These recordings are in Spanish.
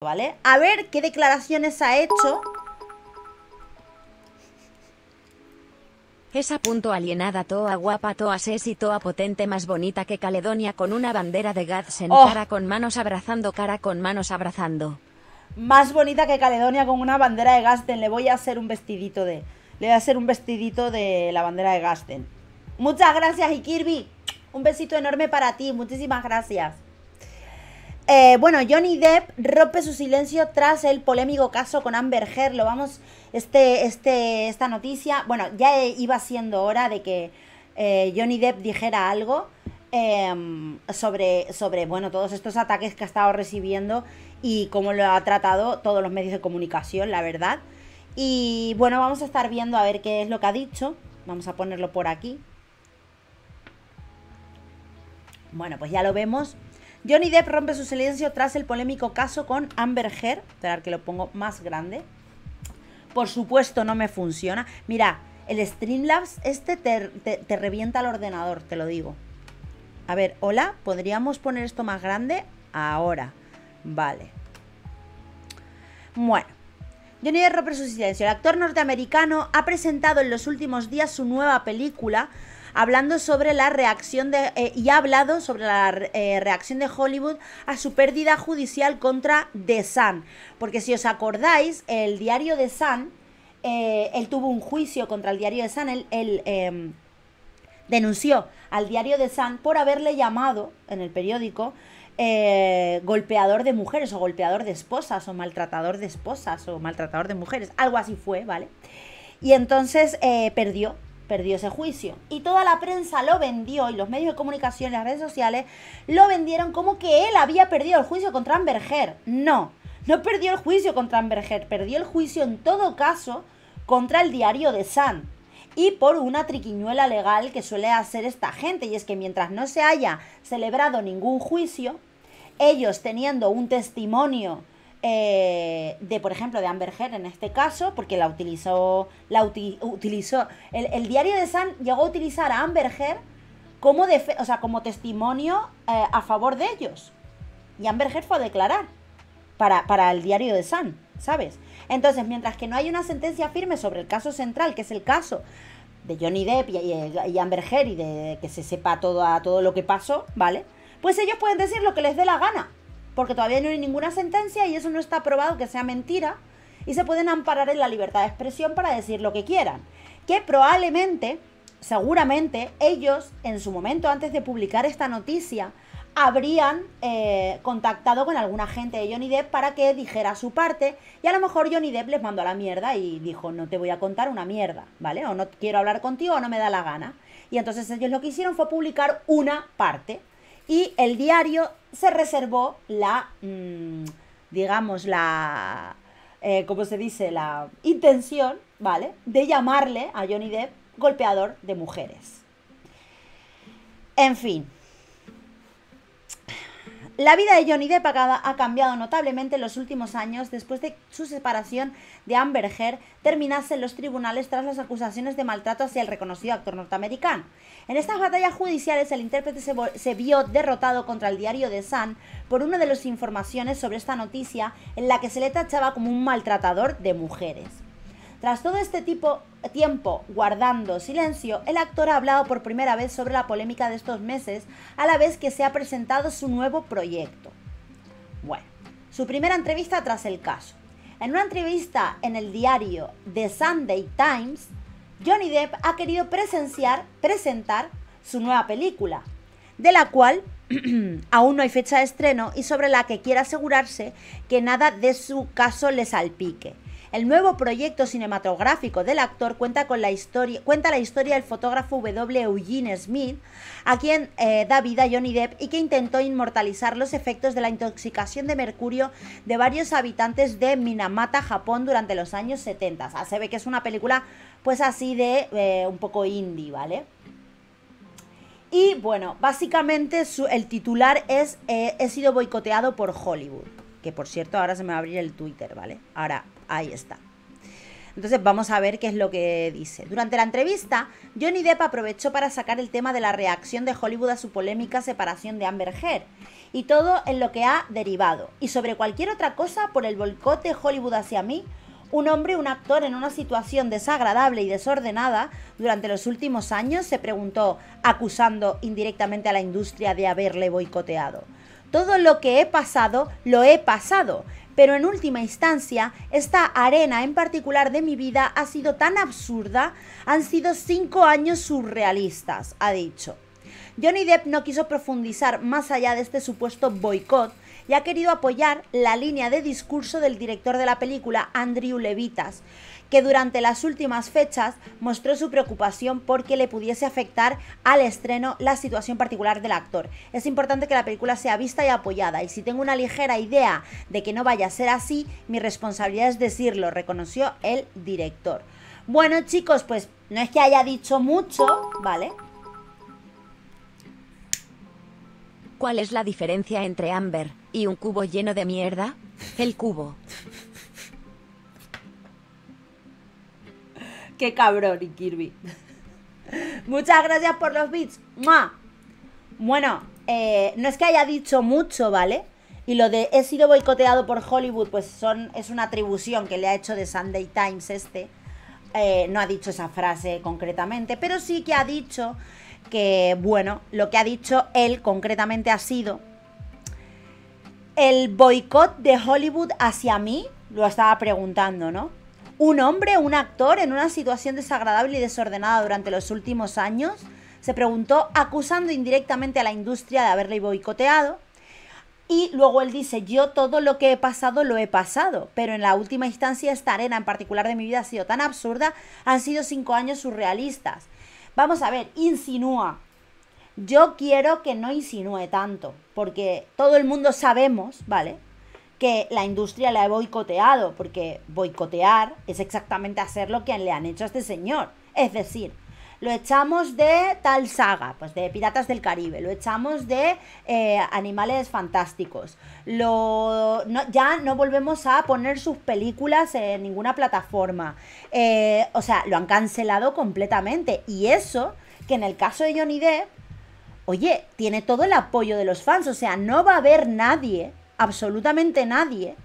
¿vale? A ver qué declaraciones ha hecho. Esa punto alienada toa guapa toa sexy toa potente más bonita que Caledonia con una bandera de Gasten cara oh. con manos abrazando cara con manos abrazando. Más bonita que Caledonia con una bandera de Gasten. Le voy a hacer un vestidito de... Le voy a hacer un vestidito de la bandera de Gasten. Muchas gracias y Kirby. Un besito enorme para ti. Muchísimas gracias. Eh, bueno, Johnny Depp rompe su silencio tras el polémico caso con Amber Heard. Lo vamos, este, este, esta noticia. Bueno, ya iba siendo hora de que eh, Johnny Depp dijera algo. Em, sobre, sobre bueno, todos estos ataques que ha estado recibiendo y cómo lo ha tratado todos los medios de comunicación, la verdad. Y bueno, vamos a estar viendo a ver qué es lo que ha dicho. Vamos a ponerlo por aquí. Bueno, pues ya lo vemos. Johnny Depp rompe su silencio tras el polémico caso con Amber Heard. Esperar que lo pongo más grande. Por supuesto, no me funciona. Mira, el Streamlabs este te, te revienta el ordenador, te lo digo. A ver, hola, ¿podríamos poner esto más grande? Ahora. Vale. Bueno. Johnny Depp rompe su silencio. El actor norteamericano ha presentado en los últimos días su nueva película hablando sobre la reacción de, eh, y ha hablado sobre la eh, reacción de Hollywood a su pérdida judicial contra The Sun. Porque si os acordáis, el diario The Sun, eh, él tuvo un juicio contra el diario The Sun, él, em, denunció al diario The Sun por haberle llamado en el periódico golpeador de mujeres o golpeador de esposas o maltratador de esposas o maltratador de mujeres. Algo así fue, ¿vale? Y entonces perdió perdió ese juicio. Y toda la prensa lo vendió, y los medios de comunicación, y las redes sociales, lo vendieron como que él había perdido el juicio contra Amberger No, no perdió el juicio contra Amberger perdió el juicio en todo caso contra el diario de San. Y por una triquiñuela legal que suele hacer esta gente, y es que mientras no se haya celebrado ningún juicio, ellos teniendo un testimonio eh, de, por ejemplo, de Amber en este caso, porque la utilizó, la utilizó, el, diario de San llegó a utilizar a Amber Heard como, o sea, como testimonio eh, a favor de ellos. Y Amber fue a declarar para, para el diario de San, ¿sabes? Entonces, mientras que no hay una sentencia firme sobre el caso central, que es el caso de Johnny Depp y, y, y Amber y de, de, que se sepa todo, a, todo lo que pasó, ¿vale? Pues ellos pueden decir lo que les dé la gana porque todavía no hay ninguna sentencia y eso no está probado que sea mentira, y se pueden amparar en la libertad de expresión para decir lo que quieran, que probablemente, seguramente, ellos en su momento antes de publicar esta noticia, habrían eh, contactado con alguna gente de Johnny Depp para que dijera su parte y a lo mejor Johnny Depp les mandó a la mierda y dijo no te voy a contar una mierda, ¿vale? O no quiero hablar contigo o no me da la gana. Y entonces ellos lo que hicieron fue publicar una parte y el diario se reservó la, mm, digamos, la, eh, ¿cómo se dice? La intención, ¿vale? De llamarle a Johnny Depp golpeador de mujeres. En fin, la vida de Johnny Depp ha cambiado notablemente en los últimos años después de su separación de Amber Heard terminase en los tribunales tras las acusaciones de maltrato hacia el reconocido actor norteamericano. En estas batallas judiciales el intérprete se, se vio derrotado contra el diario The Sun por una de las informaciones sobre esta noticia en la que se le tachaba como un maltratador de mujeres. Tras todo este tipo, tiempo guardando silencio, el actor ha hablado por primera vez sobre la polémica de estos meses a la vez que se ha presentado su nuevo proyecto. Bueno, su primera entrevista tras el caso. En una entrevista en el diario The Sunday Times, Johnny Depp ha querido presenciar, presentar su nueva película, de la cual aún no hay fecha de estreno y sobre la que quiere asegurarse que nada de su caso le salpique. El nuevo proyecto cinematográfico del actor cuenta, con la, historia, cuenta la historia del fotógrafo W. Eugene Smith, a quien eh, da vida Johnny Depp y que intentó inmortalizar los efectos de la intoxicación de mercurio de varios habitantes de Minamata, Japón, durante los años 70. se ve que es una película pues así de eh, un poco indie, ¿vale? Y bueno, básicamente el titular es eh, He sido boicoteado por Hollywood. Que por cierto, ahora se me va a abrir el Twitter, ¿vale? Ahora, Ahí está. Entonces vamos a ver qué es lo que dice. Durante la entrevista, Johnny Depp aprovechó para sacar el tema de la reacción de Hollywood a su polémica separación de Amber Heard y todo en lo que ha derivado. Y sobre cualquier otra cosa, por el boicote de Hollywood hacia mí, un hombre, un actor en una situación desagradable y desordenada durante los últimos años se preguntó, acusando indirectamente a la industria de haberle boicoteado. Todo lo que he pasado, lo he pasado. Pero en última instancia, esta arena en particular de mi vida ha sido tan absurda, han sido cinco años surrealistas, ha dicho. Johnny Depp no quiso profundizar más allá de este supuesto boicot y ha querido apoyar la línea de discurso del director de la película, Andrew Levitas, que durante las últimas fechas mostró su preocupación porque le pudiese afectar al estreno la situación particular del actor. Es importante que la película sea vista y apoyada, y si tengo una ligera idea de que no vaya a ser así, mi responsabilidad es decirlo, reconoció el director. Bueno chicos, pues no es que haya dicho mucho, ¿vale? ¿Cuál es la diferencia entre Amber y un cubo lleno de mierda? El cubo Qué cabrón, Kirby. Muchas gracias por los bits. ma. Bueno, eh, no es que haya dicho mucho, ¿vale? Y lo de he sido boicoteado por Hollywood, pues son, es una atribución que le ha hecho de Sunday Times este. Eh, no ha dicho esa frase concretamente, pero sí que ha dicho que, bueno, lo que ha dicho él concretamente ha sido el boicot de Hollywood hacia mí, lo estaba preguntando, ¿no? ¿Un hombre, un actor, en una situación desagradable y desordenada durante los últimos años? Se preguntó, acusando indirectamente a la industria de haberle boicoteado. Y luego él dice, yo todo lo que he pasado lo he pasado, pero en la última instancia esta arena en particular de mi vida ha sido tan absurda, han sido cinco años surrealistas. Vamos a ver, insinúa. Yo quiero que no insinúe tanto, porque todo el mundo sabemos, ¿vale? que la industria la ha boicoteado, porque boicotear es exactamente hacer lo que le han hecho a este señor. Es decir, lo echamos de tal saga, pues de Piratas del Caribe, lo echamos de eh, Animales Fantásticos, lo, ya no volvemos a poner sus películas en ninguna plataforma. Eh, o sea, lo han cancelado completamente. Y eso, que en el caso de Johnny Depp, oye, tiene todo el apoyo de los fans, o sea, no va a haber nadie absolutamente nadie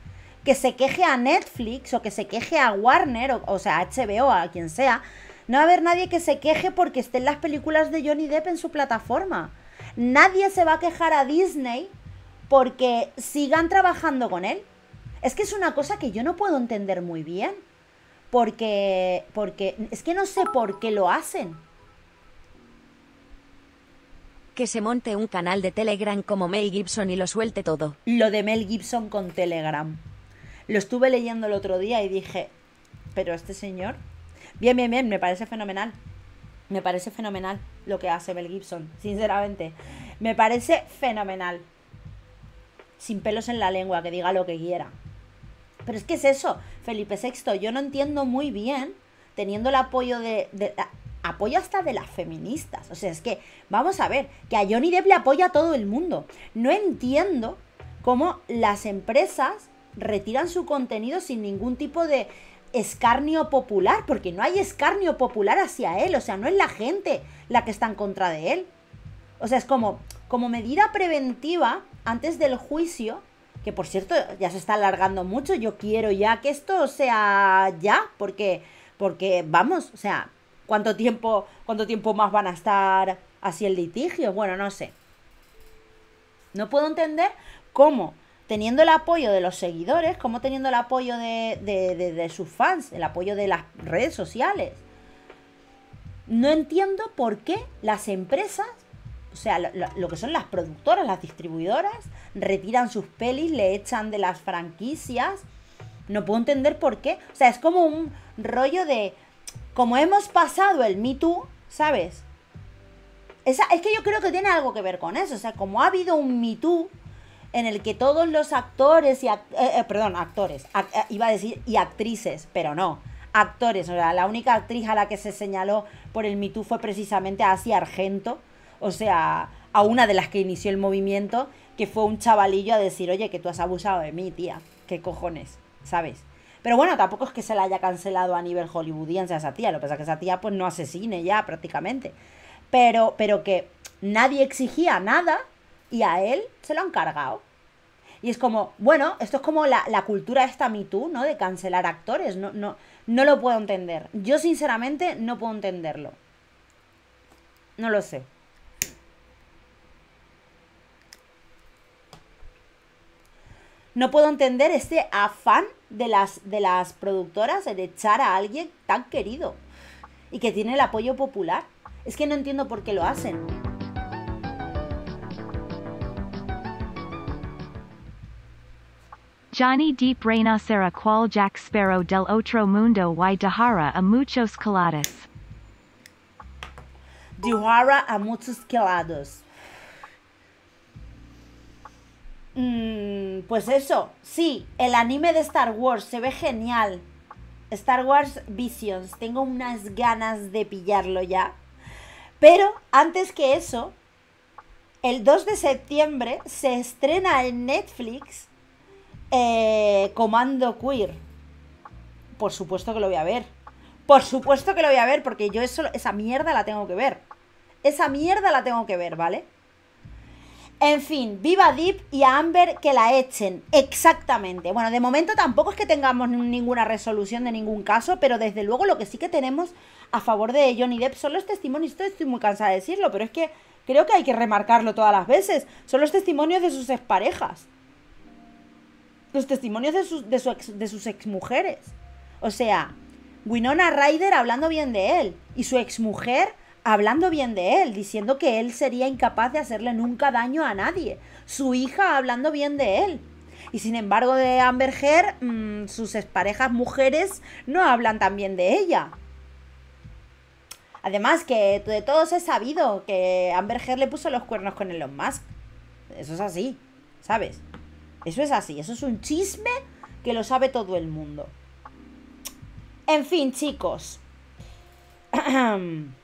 que se queje a Netflix o que se queje a Warner, o, sea, a HBO, a quien sea. No va a haber nadie que se queje porque estén las películas de Johnny Depp en su plataforma. Nadie se va a quejar a Disney porque sigan trabajando con él. Es que es una cosa que yo no puedo entender muy bien. Porque, porque es que no sé por qué lo hacen que se monte un canal de Telegram como Mel Gibson y lo suelte todo. Lo de Mel Gibson con Telegram. Lo estuve leyendo el otro día y dije, pero este señor... Bien, bien, bien, me parece fenomenal. Me parece fenomenal lo que hace Mel Gibson, sinceramente. Me parece fenomenal. Sin pelos en la lengua, que diga lo que quiera. Pero es que es eso, Felipe VI, yo no entiendo muy bien, teniendo el apoyo de Apoya hasta de las feministas. O sea, es que, vamos a ver, que a Johnny Depp le apoya a todo el mundo. No entiendo cómo las empresas retiran su contenido sin ningún tipo de escarnio popular, porque no hay escarnio popular hacia él, o sea, no es la gente la que está en contra de él. O sea, es como, como medida preventiva antes del juicio, que por cierto ya se está alargando mucho, yo quiero ya que esto sea ya, porque, porque vamos, o sea, cuánto tiempo, cuánto tiempo más van a estar así el litigio, bueno, no sé. No puedo entender cómo, teniendo el apoyo de los seguidores, cómo teniendo el apoyo de, sus fans, el apoyo de las redes sociales, no entiendo por qué las empresas, o sea, lo, que son las productoras, las distribuidoras, retiran sus pelis, le echan de las franquicias. No puedo entender por qué. O sea, es como un rollo de, como hemos pasado el Me Too, ¿sabes? es que yo creo que tiene algo que ver con eso. O sea, como ha habido un Me Too en el que todos los actores y... Eh, eh, perdón, actores. Eh, iba a decir y actrices, pero no. Actores. O sea, la única actriz a la que se señaló por el Me Too fue precisamente a Asia Argento. O sea, a una de las que inició el movimiento, que fue un chavalillo a decir, oye, que tú has abusado de mí, tía. ¿Qué cojones? ¿Sabes? Pero bueno, tampoco es que se la haya cancelado a nivel hollywoodiense a esa tía. Lo que pasa es que esa tía pues no asesine ya prácticamente. Pero, pero que nadie exigía nada y a él se lo han cargado. Y es como, bueno, esto es como la, cultura esta Me Too, ¿no? De cancelar actores. No, no, no lo puedo entender. Yo sinceramente no puedo entenderlo. No lo sé. No puedo entender este afán de las, de las productoras de echar a alguien tan querido y que tiene el apoyo popular. Es que no entiendo por qué lo hacen. Johnny Deep será Qual Jack Sparrow del Otro Mundo y Dahara a Muchos Colados. Dahara a Muchos Colados. Mm pues eso, sí, el anime de Star Wars se ve genial. Star Wars Visions, tengo unas ganas de pillarlo ya. Pero antes que eso, el 2 de septiembre se estrena en Netflix eh, Comando Queer. Por supuesto que lo voy a ver. Por supuesto que lo voy a ver, porque yo esa mierda la tengo que ver. Esa mierda la tengo que ver, ¿vale? En fin, viva Deep y a Amber que la echen. Exactamente. Bueno, de momento tampoco es que tengamos ninguna resolución de ningún caso, pero desde luego lo que sí que tenemos a favor de Johnny Depp son los testimonios. Estoy muy cansada de decirlo, pero es que creo que hay que remarcarlo todas las veces. Son los testimonios de sus exparejas. Los testimonios de sus, de sus exmujeres. O sea, Winona Ryder hablando bien de él y su exmujer hablando bien de él, diciendo que él sería incapaz de hacerle nunca daño a nadie. Su hija hablando bien de él. Y sin embargo de Amber mm, sus parejas mujeres no hablan tan bien de ella. Además que de todos he sabido que Amberger le puso los cuernos con Elon Musk. Eso es así, ¿sabes? Eso es así, eso es un chisme que lo sabe todo el mundo. En fin, chicos.